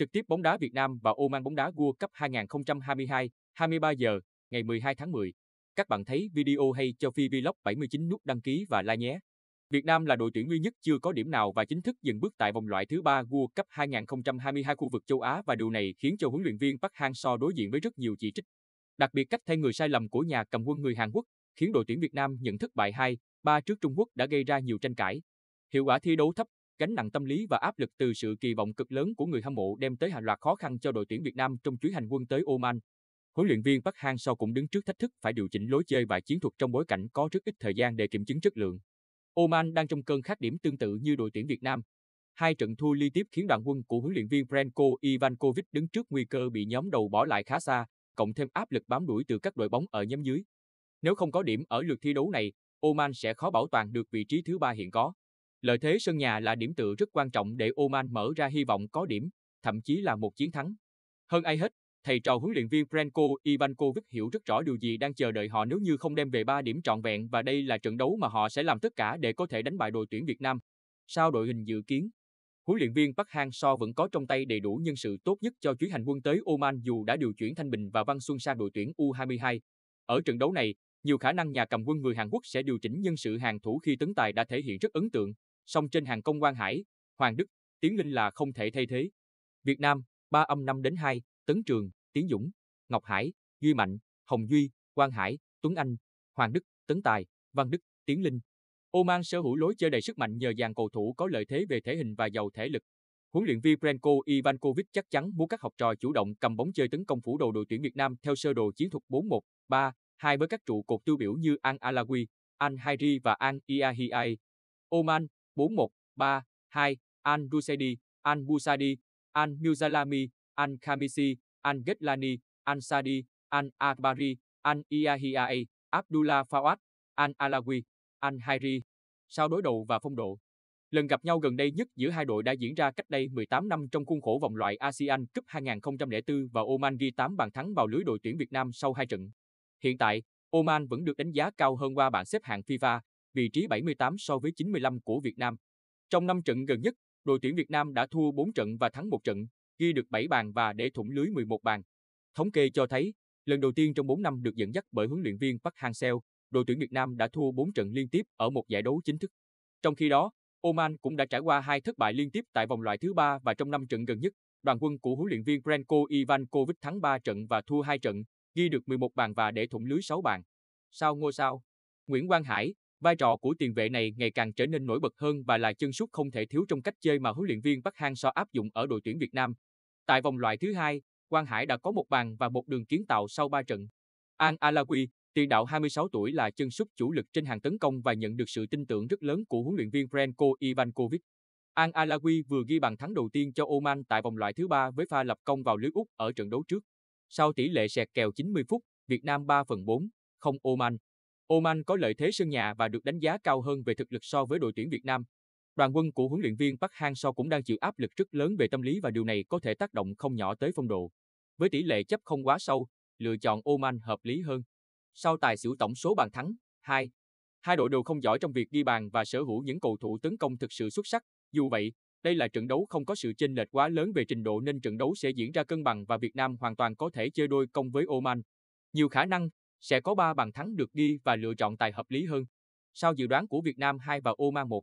Trực tiếp bóng đá Việt Nam và Oman bóng đá World Cup 2022, 23 giờ, ngày 12 tháng 10. Các bạn thấy video hay cho Phi Vlog 79 nút đăng ký và like nhé. Việt Nam là đội tuyển duy nhất chưa có điểm nào và chính thức dừng bước tại vòng loại thứ ba World Cup 2022 khu vực châu Á và điều này khiến cho huấn luyện viên Park Hang-seo đối diện với rất nhiều chỉ trích. Đặc biệt cách thay người sai lầm của nhà cầm quân người Hàn Quốc khiến đội tuyển Việt Nam nhận thất bại 2, 3 trước Trung Quốc đã gây ra nhiều tranh cãi. Hiệu quả thi đấu thấp gánh nặng tâm lý và áp lực từ sự kỳ vọng cực lớn của người hâm mộ đem tới hàng loạt khó khăn cho đội tuyển Việt Nam trong chuyến hành quân tới Oman. Huấn luyện viên Park Hang seo cũng đứng trước thách thức phải điều chỉnh lối chơi và chiến thuật trong bối cảnh có rất ít thời gian để kiểm chứng chất lượng. Oman đang trong cơn khát điểm tương tự như đội tuyển Việt Nam. Hai trận thua liên tiếp khiến đoàn quân của huấn luyện viên Branko Ivankovic đứng trước nguy cơ bị nhóm đầu bỏ lại khá xa, cộng thêm áp lực bám đuổi từ các đội bóng ở nhóm dưới. Nếu không có điểm ở lượt thi đấu này, Oman sẽ khó bảo toàn được vị trí thứ ba hiện có. Lợi thế sân nhà là điểm tựa rất quan trọng để Oman mở ra hy vọng có điểm, thậm chí là một chiến thắng. Hơn ai hết, thầy trò huấn luyện viên Branko Ivankovic hiểu rất rõ điều gì đang chờ đợi họ nếu như không đem về 3 điểm trọn vẹn và đây là trận đấu mà họ sẽ làm tất cả để có thể đánh bại đội tuyển Việt Nam. Sao đội hình dự kiến? Huấn luyện viên Park Hang-seo vẫn có trong tay đầy đủ nhân sự tốt nhất cho chuyến hành quân tới Oman dù đã điều chuyển Thanh Bình và Văn Xuân sang đội tuyển U22. Ở trận đấu này, nhiều khả năng nhà cầm quân người Hàn Quốc sẽ điều chỉnh nhân sự hàng thủ khi tấn tài đã thể hiện rất ấn tượng song trên hàng công quan hải, Hoàng Đức, Tiến Linh là không thể thay thế. Việt Nam, ba âm 5 đến 2, Tấn Trường, Tiến Dũng, Ngọc Hải, Duy Mạnh, Hồng Duy, Quang Hải, Tuấn Anh, Hoàng Đức, Tấn Tài, Văn Đức, Tiến Linh. Oman sở hữu lối chơi đầy sức mạnh nhờ dàn cầu thủ có lợi thế về thể hình và giàu thể lực. Huấn luyện viên Branko Ivankovic chắc chắn muốn các học trò chủ động cầm bóng chơi tấn công phủ đồ đội tuyển Việt Nam theo sơ đồ chiến thuật 4-1-3-2 với các trụ cột tiêu biểu như An Alawi, An Hairi và An Iahiai. Oman, 4-1-3-2 Al-Rusaidi, Al-Busadi, Al-Muzalami, Al-Khamisi, Al-Ghetlani, Al-Sadi, Al-Akbari, Al-Iahiai, Abdullah Fawad, Al-Alawi, Al-Hairi. Sau đối đầu và phong độ, lần gặp nhau gần đây nhất giữa hai đội đã diễn ra cách đây 18 năm trong khuôn khổ vòng loại ASEAN Cup 2004 và Oman ghi 8 bàn thắng vào lưới đội tuyển Việt Nam sau hai trận. Hiện tại, Oman vẫn được đánh giá cao hơn qua bảng xếp hạng FIFA vị trí 78 so với 95 của Việt Nam. Trong 5 trận gần nhất, đội tuyển Việt Nam đã thua 4 trận và thắng 1 trận, ghi được 7 bàn và để thủng lưới 11 bàn. Thống kê cho thấy, lần đầu tiên trong 4 năm được dẫn dắt bởi huấn luyện viên Park Hang-seo, đội tuyển Việt Nam đã thua 4 trận liên tiếp ở một giải đấu chính thức. Trong khi đó, Oman cũng đã trải qua hai thất bại liên tiếp tại vòng loại thứ ba và trong 5 trận gần nhất, đoàn quân của huấn luyện viên Branko Ivankovic thắng 3 trận và thua 2 trận, ghi được 11 bàn và để thủng lưới 6 bàn. Sau ngôi sao, Nguyễn Quang Hải, Vai trò của tiền vệ này ngày càng trở nên nổi bật hơn và là chân sút không thể thiếu trong cách chơi mà huấn luyện viên Park Hang-seo áp dụng ở đội tuyển Việt Nam. Tại vòng loại thứ hai, Quang Hải đã có một bàn và một đường kiến tạo sau 3 trận. An Alawi, tiền đạo 26 tuổi là chân sút chủ lực trên hàng tấn công và nhận được sự tin tưởng rất lớn của huấn luyện viên Branko Ivankovic. An Alawi vừa ghi bàn thắng đầu tiên cho Oman tại vòng loại thứ ba với pha lập công vào lưới Úc ở trận đấu trước. Sau tỷ lệ sẹt kèo 90 phút, Việt Nam 3 phần 4, không Oman. Oman có lợi thế sân nhà và được đánh giá cao hơn về thực lực so với đội tuyển Việt Nam. Đoàn quân của huấn luyện viên Park Hang-seo cũng đang chịu áp lực rất lớn về tâm lý và điều này có thể tác động không nhỏ tới phong độ. Với tỷ lệ chấp không quá sâu, lựa chọn Oman hợp lý hơn. Sau tài xỉu tổng số bàn thắng, 2. Hai đội đều không giỏi trong việc ghi bàn và sở hữu những cầu thủ tấn công thực sự xuất sắc. Dù vậy, đây là trận đấu không có sự chênh lệch quá lớn về trình độ nên trận đấu sẽ diễn ra cân bằng và Việt Nam hoàn toàn có thể chơi đôi công với Oman. Nhiều khả năng, sẽ có 3 bàn thắng được ghi và lựa chọn tài hợp lý hơn. Sau dự đoán của Việt Nam 2 và Oman 1,